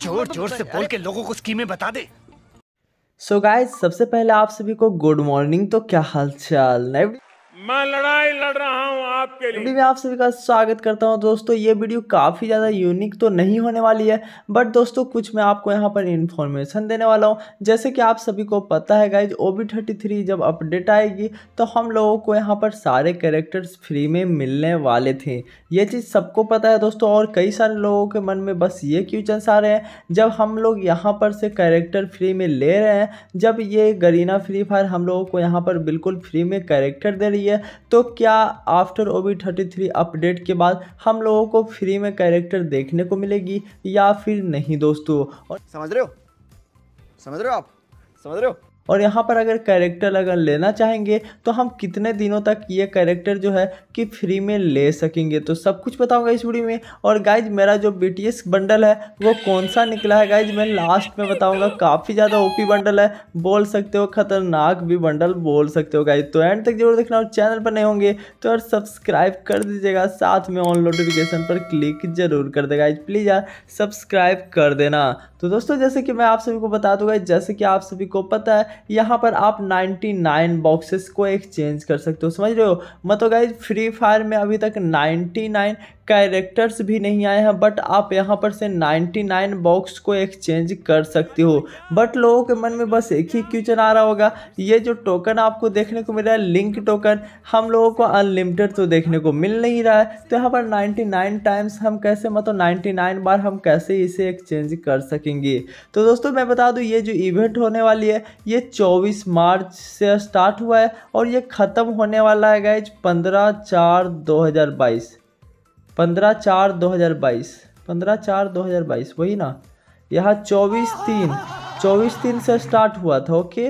जोर जोर से बोल के लोगों को स्कीमें बता दे सो so गाइस सबसे पहले आप सभी को गुड मॉर्निंग तो क्या हाल चाल नए मैं लड़ाई लड़ रहा हूँ आपके लिए मैं आप सभी का स्वागत करता हूँ दोस्तों ये वीडियो काफ़ी ज़्यादा यूनिक तो नहीं होने वाली है बट दोस्तों कुछ मैं आपको यहाँ पर इन्फॉर्मेशन देने वाला हूँ जैसे कि आप सभी को पता है guys O B thirty three जब अपडेट आएगी तो हम लोगों को यहाँ पर सारे कैरेक्टर्स फ्री में मिलने वाले थे ये चीज़ सबको पता है दोस्तों और कई सारे लोगों के मन में बस ये क्वेश्चन आ रहे हैं जब हम लोग यहाँ पर से करेक्टर फ्री में ले रहे हैं जब ये गरीना फ्री फायर हम लोगों को यहाँ पर बिल्कुल फ्री में कैरेक्टर दे रही है है तो क्या आफ्टर ओ बी अपडेट के बाद हम लोगों को फ्री में कैरेक्टर देखने को मिलेगी या फिर नहीं दोस्तों और समझ रहे हो समझ रहे हो आप समझ रहे हो और यहाँ पर अगर कैरेक्टर अगर लेना चाहेंगे तो हम कितने दिनों तक ये कैरेक्टर जो है कि फ्री में ले सकेंगे तो सब कुछ बताऊँगा इस वीडियो में और गाइज मेरा जो बी बंडल है वो कौन सा निकला है गाइज मैं लास्ट में बताऊँगा काफ़ी ज़्यादा ओ बंडल है बोल सकते हो खतरनाक भी बंडल बोल सकते हो गाइज तो एंड तक जरूर देखना और चैनल पर नहीं होंगे तो यार सब्सक्राइब कर दीजिएगा साथ में ऑन नोटिफिकेशन पर क्लिक जरूर कर देगा प्लीज़ यार सब्सक्राइब कर देना तो दोस्तों जैसे कि मैं आप सभी को बता दूंगा जैसे कि आप सभी को पता है यहाँ पर आप 99 बॉक्सेस को एक्सचेंज कर सकते हो समझ रहे हो मतलब गाइज फ्री फायर में अभी तक 99 कैरेक्टर्स भी नहीं आए हैं बट आप यहाँ पर से 99 बॉक्स को एक्सचेंज कर सकते हो बट लोगों के मन में बस एक ही क्वेश्चन आ रहा होगा ये जो टोकन आपको देखने को मिल रहा है लिंक टोकन हम लोगों को अनलिमिटेड तो देखने को मिल नहीं रहा है तो यहाँ पर 99 टाइम्स हम कैसे मतलब 99 बार हम कैसे इसे एक्सचेंज कर सकेंगे तो दोस्तों मैं बता दूँ ये जो इवेंट होने वाली है ये चौबीस मार्च से स्टार्ट हुआ है और ये ख़त्म होने वाला है गाइज पंद्रह चार दो पंद्रह चार दो हज़ार बाईस पंद्रह चार दो हज़ार बाईस वही ना यहाँ चौबीस तीन चौबीस तीन से स्टार्ट हुआ था ओके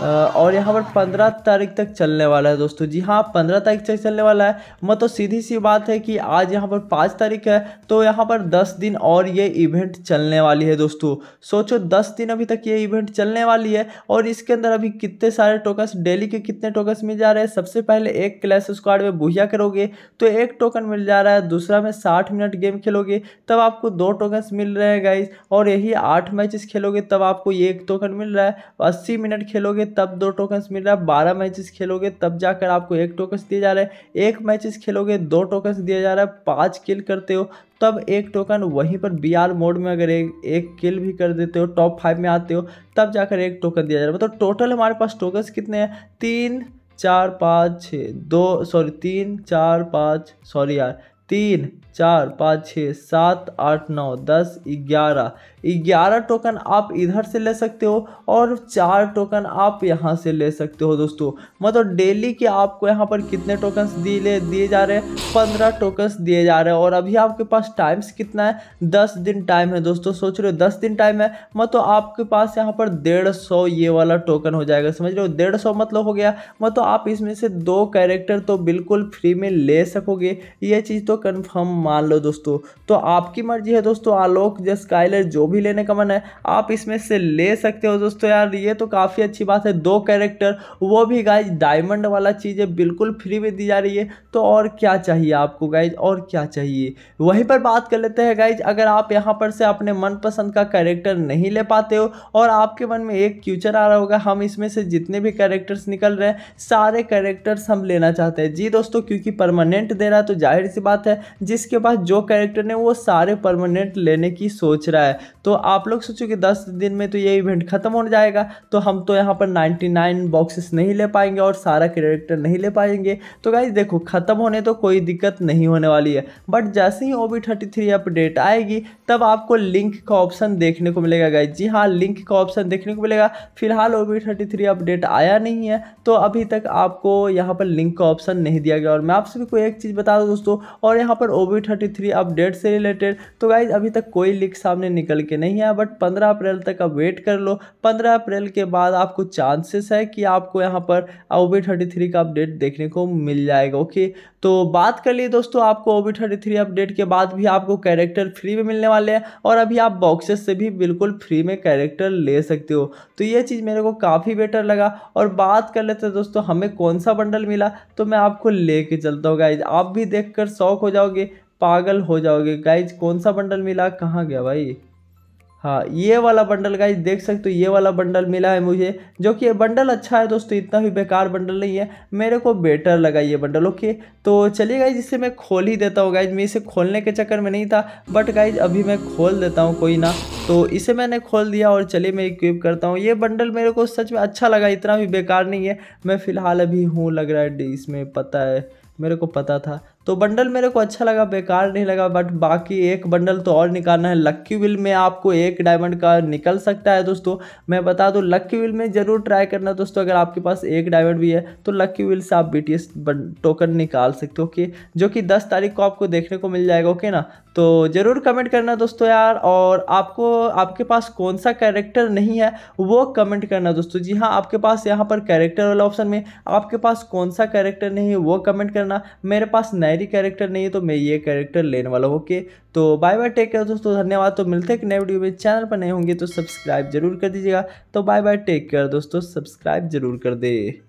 और यहाँ पर पंद्रह तारीख तक चलने वाला है दोस्तों जी हाँ पंद्रह तारीख तक चलने वाला है मतलब तो सीधी सी बात है कि आज यहाँ पर पाँच तारीख है तो यहाँ पर दस दिन और ये इवेंट चलने वाली है दोस्तों सोचो दस दिन अभी तक ये इवेंट चलने वाली है और इसके अंदर अभी कितने सारे टोकस डेली के कितने टोकस मिल जा रहे हैं सबसे पहले एक क्लैश स्क्वाड में बुहिया करोगे तो एक टोकन मिल जा रहा है दूसरा में साठ मिनट गेम खेलोगे तब आपको दो टोकन्स मिल रहे हैं गाइज और यही आठ मैचेस खेलोगे तब आपको एक टोकन मिल रहा है अस्सी मिनट खेलोगे तब दो टोकन्स मिल रहा है बारह मैचेस खेलोगे तब जाकर आपको एक टोकन्स दिया जा रहा है एक मैचेस खेलोगे दो टोकन्स दिया जा रहा है पाँच किल करते हो तब एक टोकन वहीं पर बी मोड में अगर एक एक किल भी कर देते हो टॉप फाइव में आते हो तब जाकर एक टोकन दिया जा रहा है मतलब टोटल हमारे पास टोकन्स कितने हैं तीन चार पाँच छः दो सॉरी तीन चार पाँच सॉरी यार तीन चार पाँच छः सात आठ नौ दस ग्यारह ग्यारह टोकन आप इधर से ले सकते हो और चार टोकन आप यहाँ से ले सकते हो दोस्तों मतलब डेली के आपको यहाँ पर कितने टोकन्स दिए दिए जा रहे हैं पंद्रह टोकन्स दिए जा रहे हैं और अभी आपके पास टाइम्स कितना है दस दिन टाइम है दोस्तों सोच रहे हो दस दिन टाइम है मतलब आपके पास यहाँ पर डेढ़ सौ ये वाला टोकन हो जाएगा समझ रहे हो डेढ़ सौ मतलब हो गया मतलब आप इसमें से दो कैरेक्टर तो बिल्कुल फ्री में ले सकोगे ये चीज़ तो कंफर्म मान लो दोस्तों तो आपकी मर्जी है दोस्तों आलोक या काइलर जो भी लेने का मन है आप इसमें से ले सकते हो दोस्तों यार ये तो काफ़ी अच्छी बात है दो कैरेक्टर वो भी गाइज डायमंड वाला चीज है बिल्कुल फ्री में दी जा रही है तो और क्या चाहिए आपको गाइज और क्या चाहिए वहीं पर बात कर लेते हैं गाइज अगर आप यहाँ पर से अपने मनपसंद का कैरेक्टर नहीं ले पाते हो और आपके मन में एक फ्यूचर आ रहा होगा हम इसमें से जितने भी कैरेक्टर्स निकल रहे हैं सारे कैरेक्टर्स हम लेना चाहते हैं जी दोस्तों क्योंकि परमानेंट दे रहा है तो जाहिर सी बात है जिसके पास जो कैरेक्टर ने वो सारे परमानेंट लेने की सोच रहा है तो आप लोग सोचो कि दस दिन में तो ये इवेंट ख़त्म हो जाएगा तो हम तो यहाँ पर नाइन्टी नाइन बॉक्सेस नहीं ले पाएंगे और सारा कैरेक्टर नहीं ले पाएंगे तो गाइज देखो ख़त्म होने तो कोई दिक्कत नहीं होने वाली है बट जैसे ही ओ बी अपडेट आएगी तब आपको लिंक का ऑप्शन देखने को मिलेगा गाइज जी हाँ लिंक का ऑप्शन देखने को मिलेगा फिलहाल ओ बी अपडेट आया नहीं है तो अभी तक आपको यहाँ पर लिंक का ऑप्शन नहीं दिया गया और मैं आप सभी को एक चीज़ बता दूँ दोस्तों और और यहाँ पर ओ थर्टी थ्री अपडेट से रिलेटेड तो गाइज अभी तक कोई लीक सामने निकल के नहीं आया बट पंद्रह अप्रैल तक अब वेट कर लो पंद्रह अप्रैल के बाद आपको चांसेस है कि आपको यहाँ पर ओ थर्टी थ्री का अपडेट देखने को मिल जाएगा ओके तो बात कर लिए दोस्तों आपको ओवी थर्टी थ्री अपडेट के बाद भी आपको कैरेक्टर फ्री में मिलने वाले हैं और अभी आप बॉक्सेस से भी बिल्कुल फ्री में कैरेक्टर ले सकते हो तो ये चीज़ मेरे को काफ़ी बेटर लगा और बात कर लेते दोस्तों हमें कौन सा बंडल मिला तो मैं आपको ले कर चलता हूँ गाइज आप भी देख शौक हो जाओगे पागल हो जाओगे गाइज कौन सा बंडल मिला कहाँ गया भाई हाँ ये वाला बंडल गाइज देख सकते हो ये वाला बंडल मिला है मुझे जो कि ये बंडल अच्छा है दोस्तों इतना भी बेकार बंडल नहीं है मेरे को बेटर लगा ये बंडल ओके तो चलिए गाइज इसे मैं खोल ही देता हूँ गाइज मैं इसे खोलने के चक्कर में नहीं था बट गाइज अभी मैं खोल देता हूँ कोई ना तो इसे मैंने खोल दिया और चलिए मैं इक्विप करता हूँ ये बंडल मेरे को सच में अच्छा लगा इतना भी बेकार नहीं है मैं फ़िलहाल अभी हूँ लग रहा है इसमें पता है मेरे को पता था तो बंडल मेरे को अच्छा लगा बेकार नहीं लगा बट बाकी एक बंडल तो और निकालना है लक्की विल में आपको एक डायमंड का निकल सकता है दोस्तों मैं बता दूँ लक्की विल में ज़रूर ट्राई करना दोस्तों अगर आपके पास एक डायमंड भी है तो लक्की विल से आप बी टोकन निकाल सकते हो कि जो कि दस तारीख को आपको देखने को मिल जाएगा ओके ना तो ज़रूर कमेंट करना दोस्तों यार और आपको आपके पास कौन सा कैरेक्टर नहीं है वो कमेंट करना दोस्तों जी हाँ आपके पास यहाँ पर कैरेक्टर वाला ऑप्शन में आपके पास कौन सा कैरेक्टर नहीं है वो कमेंट करना मेरे पास नए डायरी कैरेक्टर नहीं है तो मैं ये कैरेक्टर लेने वाला हूँ ओके तो बाय बाय टेक केयर दोस्तों धन्यवाद तो मिलते हैं कि नए वीडियो में चैनल पर नए होंगे तो सब्सक्राइब जरूर कर दीजिएगा तो बाय बाय टेक केयर दोस्तों सब्सक्राइब जरूर कर दे